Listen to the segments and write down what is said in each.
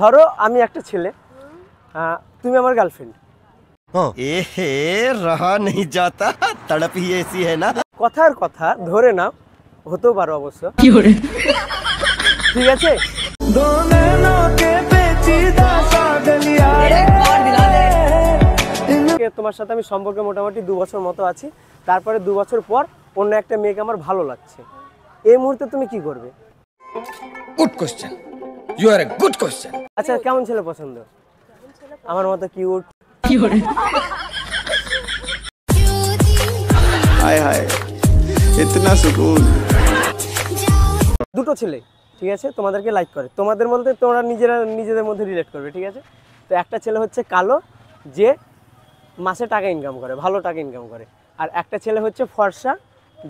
ধরো আমি একটা ছেলে তুমি আমার গার্লফ্রেন্ড এহে রহা যাতা তড়প হি কথার কথা ধরে নাও হতেও পারো অবশ্য ঠিক আছে তোমার সাথে আমি সম্পর্কে মোটামুটি দু বছর মতো আছি তারপরে দু বছর পর অন্য একটা মেয়েকে আমার ভালো লাগছে এই মুহূর্তে তুমি কি করবে good question you are a good question আচ্ছা কেমন ছেলে পছন্দ আমার মতো কিউট কিউট হায় ইতনা সুকুন দুটো ছেলে ঠিক আছে তোমাদেরকে লাইক করে তোমাদের বলতে তোমরা নিজেরা নিজেদের মধ্যে রিলেট করবে ঠিক আছে তো একটা ছেলে হচ্ছে কালো যে মাসে টাকা ইনকাম করে ভালো টাকা ইনকাম করে আর একটা ছেলে হচ্ছে ফর্সা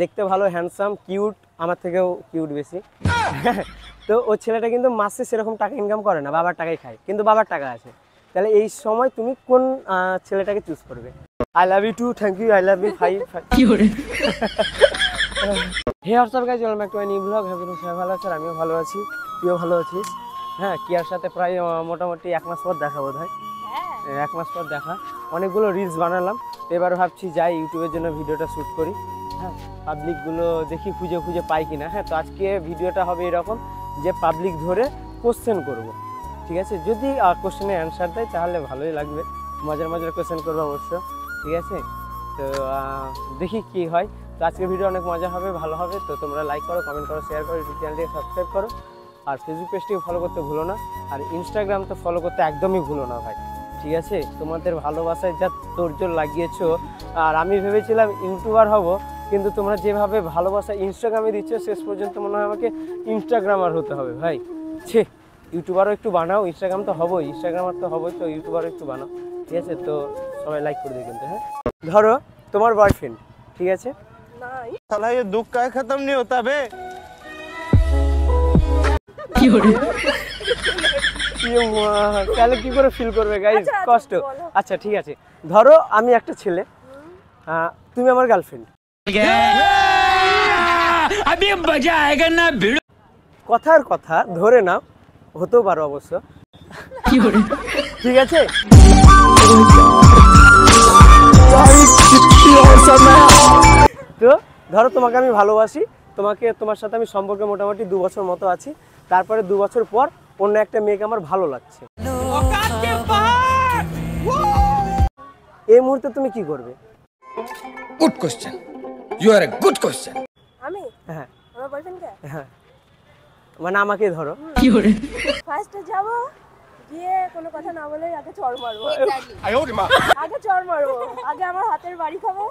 দেখতে ভালো হ্যান্ডসাম কিউট আমার থেকেও কিউট বেশি তো ও ছেলেটা কিন্তু মাসে সেরকম টাকা ইনকাম করে না বাবার টাকাই খায় কিন্তু বাবার টাকা আছে তাহলে এই সময় তুমি কোন ছেলেটাকে চুজ করবে I love you too thank you I love you five hey WhatsApp guys welcome back to my new blog হ্যাঁ সবাই ভালো আছেন আমিও ভালো আছি তুইও ভালো আছিস হ্যাঁ কিয়ার সাথে প্রায় মোটামুটি এক মাস পর দেখা বোধ হয় হ্যাঁ। এক মাস পর দেখা অনেকগুলো রিলস বানালাম এবার ভাবছি যাই ইউটিউবের জন্য ভিডিওটা শ্যুট করি হ্যাঁ পাবলিকগুলো দেখি খুঁজে খুঁজে পাই কিনা হ্যাঁ তো আজকে ভিডিওটা হবে এরকম যে পাবলিক ধরে কোশ্চেন করব। ঠিক আছে যদি কোশ্চেনে অ্যান্সার দেয় তাহলে ভালোই লাগবে মজার মজার কোশ্চেন করবো অবশ্য ঠিক আছে তো দেখি কি হয় তো আজকের ভিডিও অনেক মজা হবে ভালো হবে তো তোমরা লাইক করো কমেন্ট করো শেয়ার করো ইউটিউব চ্যানেলটিকে সাবস্ক্রাইব করো আর ফেসবুক পেজটিকে ফলো করতে ভুলো না আর ইনস্টাগ্রাম তো ফলো করতে একদমই ভুলো না ভাই ঠিক আছে তোমাদের ভালোবাসায় যা জোর লাগিয়েছো আর আমি ভেবেছিলাম ইউটিউবার হব কিন্তু তোমরা যেভাবে ভালোবাসা ইনস্টাগ্রামে দিচ্ছ শেষ পর্যন্ত মনে হয় আমাকে ইনস্টাগ্রামার হতে হবে ভাই ছে ইউটিউবারও একটু বানাও ইনস্টাগ্রাম তো হবোই ইনস্টাগ্রামার তো হবোই তো ইউটিউবারও একটু বানাও ঠিক আছে তো সবাই লাইক করে দিও কিন্তু হ্যাঁ ধরো তোমার বয়ফ্রেন্ড ঠিক আছে ইয়ে তাহলে করে ফিল করবে আচ্ছা, আচ্ছা, কষ্ট আচ্ছা ঠিক আছে ধরো আমি একটা ছেলে তুমি আমার গার্লফ্রেন্ড কথার কথা ধরে নাও হতেও পারো অবশ্য ঠিক আছে তো ধরো তোমাকে আমি ভালোবাসি তোমাকে তোমার সাথে আমি সম্পর্কে মোটামুটি দু বছর মতো আছি তারপরে দু বছর পর অন্য একটা মেয়েকে আমার ভালো লাগছে এই মুহূর্তে তুমি কি করবে good question you are a good question আমি হ্যাঁ আমার বয়ফ্রেন্ড কে হ্যাঁ মানে আমাকে ধরো কি করে ফার্স্টে যাব গিয়ে কোনো কথা না বলে আগে চর মারবো আগে চর মারবো আগে আমার হাতের বাড়ি খাবো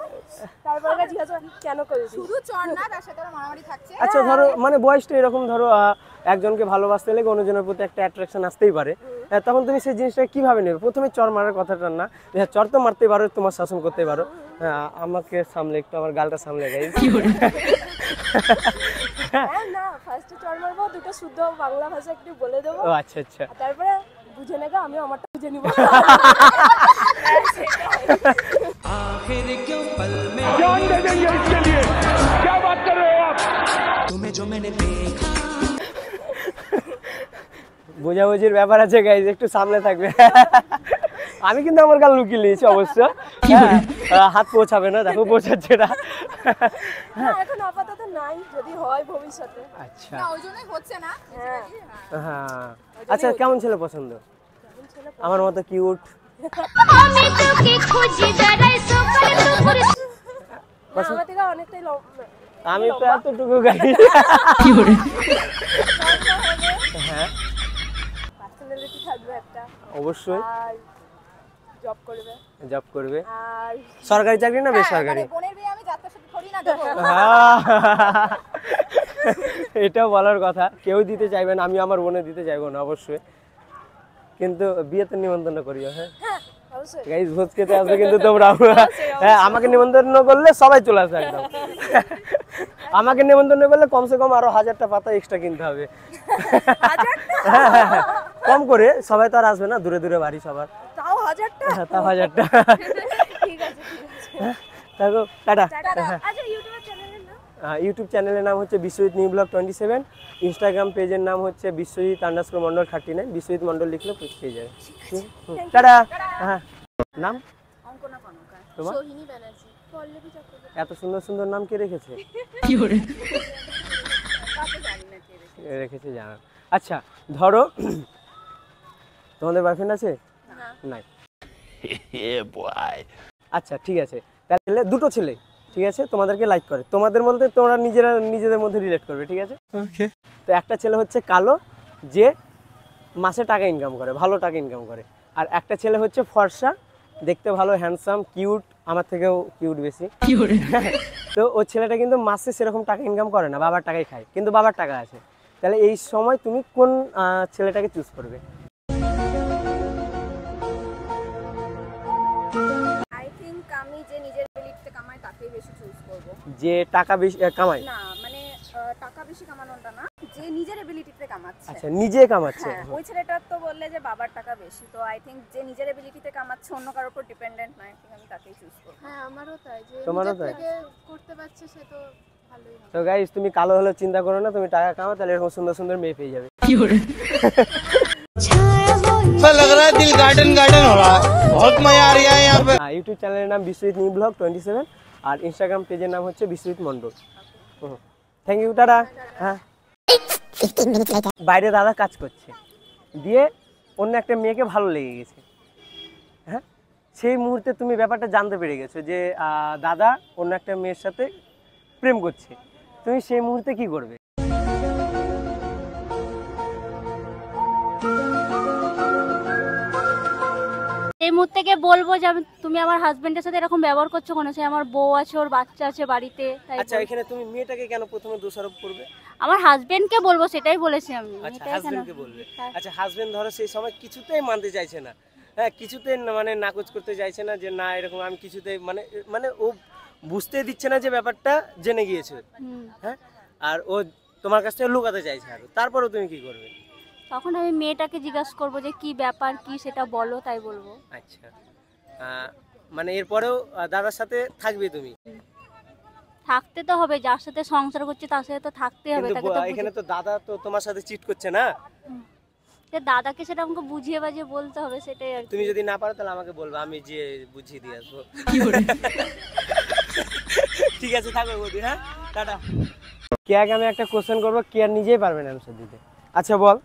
তারপর জিজ্ঞাসা কেন শুধু চড় না তার সাথে মারামারি থাকছে আচ্ছা ধরো মানে বয়সটা এরকম ধরো একজনকে ভালোবাসতে লাগে অন্যজনের প্রতি একটা অ্যাট্রাকশন আসতেই পারে হ্যাঁ, তখন তুমি সেই জিনিসটা কিভাবে নেবে প্রথমে চর মারার কথাটা না হ্যাঁ, চর তো মারতে পারো তোমার শাসন করতে পারো হ্যাঁ, আমাকে সামলে একটু আমার গালটা সামলে গাই তুমি জমেনে দেখা বোঝাবুঝির ব্যাপার আছে গাইজ একটু সামনে থাকবে আমি কিন্তু আমার গাল লুকিয়ে নিয়েছি অবশ্য হ্যাঁ, হাত পৌঁছাবে না দেখো পৌঁছাচ্ছে না আচ্ছা হ্যাঁ, হ্যাঁ। আচ্ছা কেমন ছেলে পছন্দ আমার মতো কিউট আমি তো এতটুকু গাড়ি হ্যাঁ থাকবে একটা অবশ্যই আর জব করবে জব করবে আর সরকারি চাকরি না হ্যাঁ, বেসরকারি মানে বোনের বিয়ে আমি সাথে না দেব এটা বলার কথা কেউ দিতে চাইবে না আমি আমার বোনে দিতে চাইবো না অবশ্যই কিন্তু বিয়েতে নিমন্ত্রণ করিও হ্যাঁ, হ্যাঁ খেতে কিন্তু তোমরা হ্যাঁ আমাকে নিমন্ত্রণ করলে সবাই চলে একদম আমাকে নিমন্ত্রণ করলে কমসে কম আরো হাজারটা পাতা এক্সট্রা কিনতে হবে কম করে সবাই তো আর আসবে না দূরে দূরে বাড়ি সবার তাও হাজারটা হ্যাঁ, তাও হাজারটা ঠিক আছে দেখো হ্যাঁ, টাটা হ্যাঁ। আচ্ছা, ইউটিউব চ্যানেলের নাম হচ্ছে Biswajit new blog twenty seven Instagram পেজের নাম হচ্ছে Biswajit underscore Mondal thirty nine Biswajit Mondal লিখলে পেয়ে যাবে টাটা হ্যাঁ নাম তোমার এত সুন্দর সুন্দর নাম কে রেখেছে রেখেছে জানা আচ্ছা ধরো তোমাদের বয়ফ্রেন্ড আছে নাই আচ্ছা ঠিক আছে তাহলে দুটো ছেলে ঠিক আছে তোমাদেরকে লাইক করে তোমাদের মধ্যে তোমরা নিজেরা নিজেদের মধ্যে রিলেট করবে ঠিক আছে তো একটা ছেলে হচ্ছে কালো যে মাসে টাকা ইনকাম করে ভালো টাকা ইনকাম করে আর একটা ছেলে হচ্ছে ফর্সা দেখতে ভালো হ্যান্ডসাম কিউট আমার থেকেও কিউট বেশি তো ও ছেলেটা কিন্তু মাসে সেরকম টাকা ইনকাম করে না বাবার টাকাই খায় কিন্তু বাবার টাকা আছে তাহলে এই সময় তুমি কোন ছেলেটাকে চুজ করবে যে টাকা বেশি কামাই না মানে টাকা বেশি কামানোটা না যে নিজের এবিলিটিতে কামাচ্ছে আচ্ছা নিজে কামাচ্ছে হ্যাঁ, ওই ছেলেটার তো বললে যে বাবার টাকা বেশি তো আই থিংক যে নিজের এবিলিটিতে কামাচ্ছে অন্য কারোর উপর ডিপেন্ডেন্ট না আমি তাকেই চুজ করব হ্যাঁ আমারও তাই যে তোমারও তাই করতে পারছে সে তো তো গাইস তুমি কালো হলেও চিন্তা করো না তুমি টাকা কামাও তাহলে এরকম সুন্দর সুন্দর মেয়ে পেয়ে যাবে কি করে लग रहा है दिल गार्डन गार्डन हो रहा আর ইনস্টাগ্রাম পেজের নাম হচ্ছে বিশ্বজিৎ মণ্ডল থ্যাংক ইউ দাদা হ্যাঁ বাইরে দাদা কাজ করছে দিয়ে অন্য একটা মেয়েকে ভালো লেগে গেছে হ্যাঁ সেই মুহূর্তে তুমি ব্যাপারটা জানতে পেরে গেছো যে দাদা অন্য একটা মেয়ের সাথে প্রেম করছে তুমি সেই মুহূর্তে কি করবে এই মুহূর্তে বলবো যে আমি তুমি আমার হাজবেন্ডের সাথে এরকম ব্যবহার করছো কোনো সে আমার বউ আছে ওর বাচ্চা আছে বাড়িতে তাই আচ্ছা এখানে তুমি মেয়েটাকে কেন প্রথমে দোষারোপ করবে আমার হাজবেন্ডকে বলবো সেটাই বলেছি আমি আচ্ছা হাজবেন্ডকে বলবে হ্যাঁ। আচ্ছা হাজবেন্ড ধরো সেই সময় কিছুতেই মানতে চাইছে না হ্যাঁ কিছুতেই মানে নাকচ করতে চাইছে না যে না এরকম আমি কিছুতেই মানে মানে ও বুঝতে দিচ্ছে না যে ব্যাপারটা জেনে গিয়েছে হ্যাঁ আর ও তোমার কাছ থেকে লুকাতে চাইছে আর তারপরও তুমি কি করবে তখন আমি মেয়েটাকে জিজ্ঞাসা করব যে কি ব্যাপার কি সেটা বলো তাই বলবো আচ্ছা মানে এরপরেও দাদার সাথে থাকবে তুমি থাকতে তো হবে যার সাথে সংসার করছে তার সাথে তো থাকতে হবে তাকে তো এখানে তো দাদা তো তোমার সাথে চিট করছে না যে দাদাকে সেটা আমাকে বুঝিয়ে বাজিয়ে বলতে হবে সেটাই আর তুমি যদি না পারো তাহলে আমাকে বলবো আমি যে বুঝিয়ে দিয়ে আসবো ঠিক আছে থাকো বৌদি হ্যাঁ টাটা কে আগে আমি একটা কোশ্চেন করবো কে আর নিজেই পারবে না অ্যান্সার দিতে আচ্ছা বল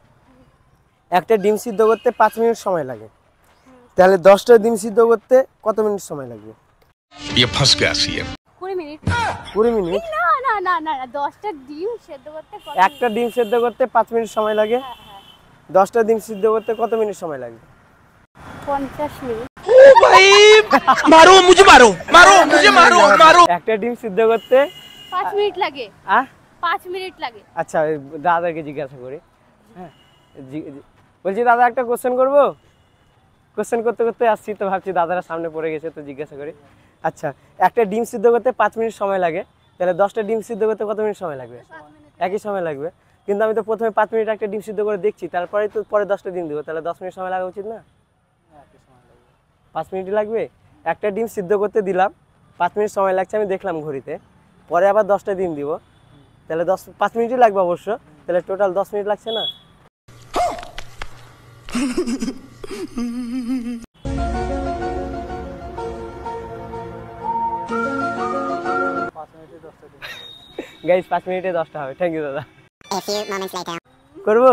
একটা ডিম সিদ্ধ করতে পাঁচ মিনিট সময় লাগে তাহলে দশটা ডিম সিদ্ধ করতে কত মিনিট সময় লাগবে কুড়ি মিনিট কুড়ি মিনিট না না না দশটা ডিম সেদ্ধ একটা ডিম সিদ্ধ করতে পাঁচ মিনিট সময় লাগে হ্যাঁ, হ্যাঁ। দশটা ডিম সিদ্ধ করতে কত মিনিট সময় লাগবে পঞ্চাশ মিনিট মারো একটা ডিম সিদ্ধ করতে পাঁচ মিনিট লাগে আ 5 মিনিট লাগে আচ্ছা দাদাকে জিজ্ঞাসা করি হ্যাঁ বলছি দাদা একটা কোশ্চেন করব কোশ্চেন করতে করতে আসছি তো ভাবছি দাদারা সামনে পড়ে গেছে তো জিজ্ঞাসা করি আচ্ছা একটা ডিম সিদ্ধ করতে পাঁচ মিনিট সময় লাগে তাহলে দশটা ডিম সিদ্ধ করতে কত মিনিট সময় লাগবে একই সময় লাগবে কিন্তু আমি তো প্রথমে পাঁচ মিনিট একটা ডিম সিদ্ধ করে দেখছি তারপরে তো পরে দশটা ডিম দেবো তাহলে দশ মিনিট সময় লাগা উচিত না পাঁচ মিনিটই লাগবে একটা ডিম সিদ্ধ করতে দিলাম পাঁচ মিনিট সময় লাগছে আমি দেখলাম ঘড়িতে পরে আবার দশটা ডিম দিব তাহলে দশ পাঁচ মিনিটই লাগবে অবশ্য তাহলে টোটাল দশ মিনিট লাগছে না गाइस पांच मिनट है दस टा थैंक यू दादा करो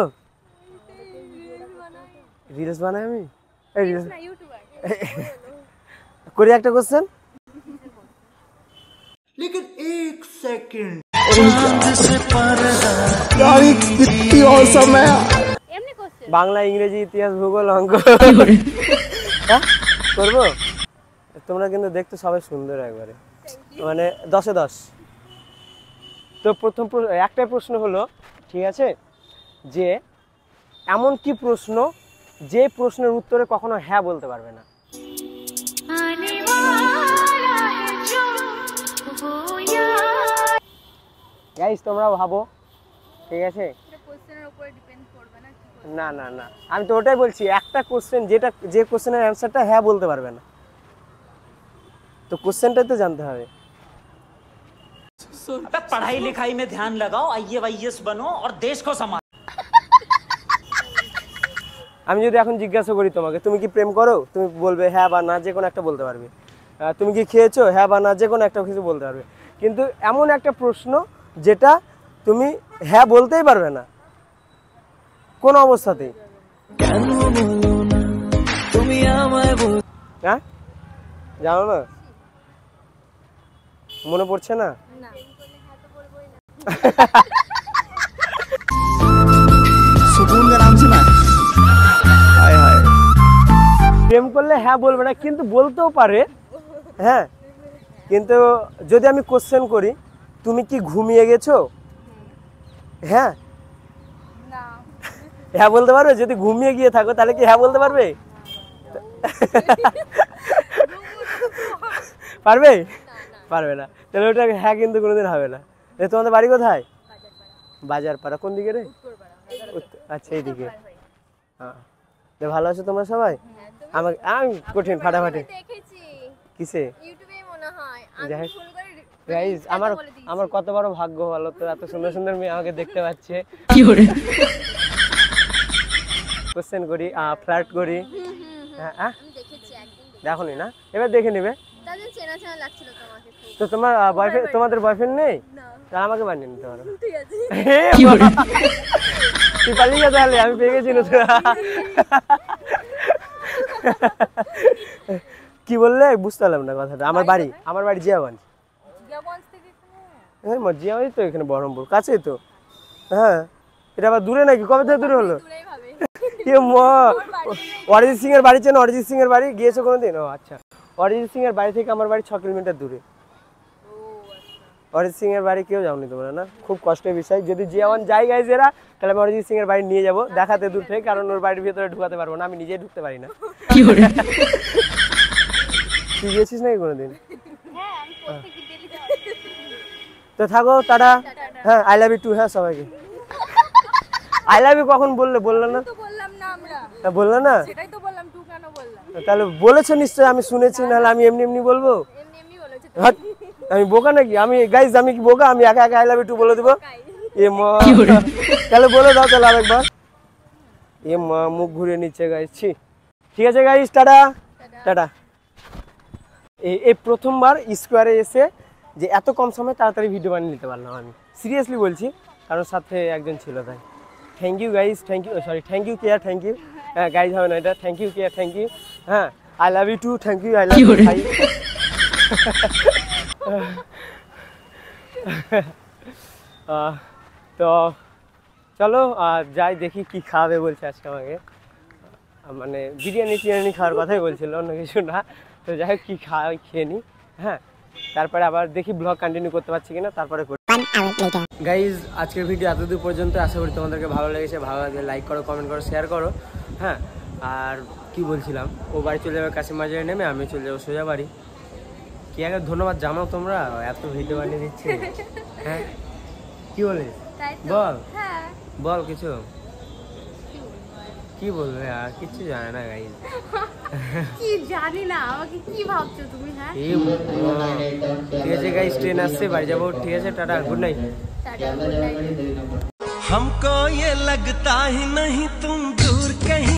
रिल्स बनाए हमी रिल्स कोई एक टा क्वेश्चन लेकिन एक सेकंड गाड़ी कितनी और है বাংলা ইংরেজি ইতিহাস ভূগোল অঙ্ক হ্যাঁ? করবো তোমরা কিন্তু দেখতে সবাই সুন্দর একবারে মানে দশে দশ তো প্রথম একটাই প্রশ্ন হলো ঠিক আছে যে এমন কি প্রশ্ন যে প্রশ্নের উত্তরে কখনো হ্যাঁ বলতে পারবে না তোমরা ভাবো ঠিক আছে না না না আমি তো ওটাই বলছি একটা কোশ্চেন যেটা যে কোশ্চেনের অ্যান্সারটা হ্যাঁ বলতে পারবে না তো কোশ্চেনটাই তো জানতে হবে পড়াই लिखाई में ध्यान लगाओ आईएएस বানো আর দেশ কো সমাজ আমি যদি এখন জিজ্ঞাসা করি তোমাকে তুমি কি প্রেম করো তুমি বলবে হ্যাঁ বা না যে কোনো একটা বলতে পারবে তুমি কি খেয়েছো হ্যাঁ বা না যে কোনো একটা কিছু বলতে পারবে কিন্তু এমন একটা প্রশ্ন যেটা তুমি হ্যাঁ বলতেই পারবে না কোন অবস্থাতে হ্যাঁ জানো না মনে পড়ছে না প্রেম করলে হ্যাঁ বলবে না কিন্তু বলতেও পারে হ্যাঁ কিন্তু যদি আমি কোশ্চেন করি তুমি কি ঘুমিয়ে গেছো হ্যাঁ, হ্যাঁ? হ্যাঁ বলতে পারবে যদি ঘুমিয়ে গিয়ে থাকো তাহলে কি হ্যাঁ বলতে পারবে পারবে পারবে না তাহলে ওটা হ্যাঁ কিন্তু কোনোদিন হবে না তোমাদের বাড়ি কোথায় বাজার পাড়া কোন দিকে রে আচ্ছা এইদিকে হ্যাঁ ভালো আছো তোমার সবাই আমাকে আমি কঠিন ফাটাফাটি কিসে আমার আমার কত বড় ভাগ্য ভালো তো এত সুন্দর সুন্দর মেয়ে আমাকে দেখতে পাচ্ছে কোশ্চেন করি ফ্লার্ট করি হ্যাঁ দেখো না এবার দেখে নেবে তো তোমার বয়ফ্রেন্ড তোমাদের বয়ফ্রেন্ড নেই তাহলে আমাকে বানিয়ে নিতে পারো তুই পালিয়ে যা তাহলে আমি পেয়ে গেছি কি বললে বুঝতে পারলাম না কথাটা আমার বাড়ি আমার বাড়ি জিয়াগঞ্জ হ্যাঁ জিয়াগঞ্জ তো এখানে বহরমপুর কাছেই তো হ্যাঁ এটা আবার দূরে নাকি কবে থেকে দূরে হলো অরিজিৎ সিং এর বাড়ি চেন অরিজিৎ সিং এর বাড়ি গিয়েছো কোনোদিন ও আচ্ছা অরিজিৎ সিং এর বাড়ি থেকে আমার বাড়ি ছ কিলোমিটার দূরে অরিজিৎ সিং এর বাড়ি কেউ যাওনি তোমরা না খুব কষ্টের বিষয় যদি যে আমার যাই গাইজ এরা তাহলে আমি অরিজিৎ সিং এর বাড়ি নিয়ে যাবো দেখাতে দূর থেকে কারণ ওর বাড়ির ভিতরে ঢুকাতে পারবো না আমি নিজে ঢুকতে পারি না তুই গিয়েছিস নাকি কোনোদিন হ্যাঁ, তো থাকো তারা হ্যাঁ আই লাভ ইউ টু হ্যাঁ সবাইকে আই লাভ ইউ কখন বললে বললো না তা বললা না সেটাই তো বললাম টু কেন বললাম তাহলে বলেছো নিশ্চয় আমি শুনেছি নাহলে আমি এমনি এমনি বলবো এমনি এমনি বলেছো হ্যাঁ, আমি বোকা নাকি আমি গাইস আমি কি বোকা আমি একা একা আই একটু বলে দেবো এ মা তাহলে বলে দাও তাহলে আরেকবার এ মা মুখ ঘুরে নিচ্ছে গাইজ ছি ঠিক আছে গাইস টাটা টাটা এই প্রথমবার স্কোয়ারে এসে যে এত কম সময়ে তাড়াতাড়ি ভিডিও বানিয়ে নিতে পারলাম আমি সিরিয়াসলি বলছি কারণ সাথে একজন ছিল তাই thank you guys thank you sorry thank you care thank you হ্যাঁ গাইজ হবে না এটা thank you care thank you হ্যাঁ I love you too thank you I love you ভাই তো চলো আর যাই দেখি কি খাওয়াবে বলছে আজকে আমাকে মানে বিরিয়ানি টিরিয়ানি খাওয়ার কথাই বলছিল অন্য কিছু না তো যাই হোক কী খাওয়া খেয়ে নিই হ্যাঁ তারপরে আবার দেখি ব্লগ কন্টিনিউ করতে পারছি কিনা তারপরে গাইজ আজকের ভিডিও এতদূর পর্যন্ত আশা করি তোমাদেরকে ভালো লেগেছে ভালো লাগে লাইক করো কমেন্ট করো শেয়ার করো হ্যাঁ আর কি বলছিলাম ও বাড়ি চলে যাবে কাছে মাঝে নেমে আমি চলে যাবো সোজা বাড়ি কি আগে ধন্যবাদ জানাও তোমরা এত ভিডিও বানিয়ে দিচ্ছে হ্যাঁ কি বলিস বল হ্যাঁ। বল কিছু কি বলবে আর কিছু জানে না গাইজ হ্যাঁ? ঠিক আছে গাইজ ট্রেন আসছে বাড়ি যাবো ঠিক আছে টাটা টাটা গুড নাইট हमको ये लगता ही नहीं तुम दूर कहीं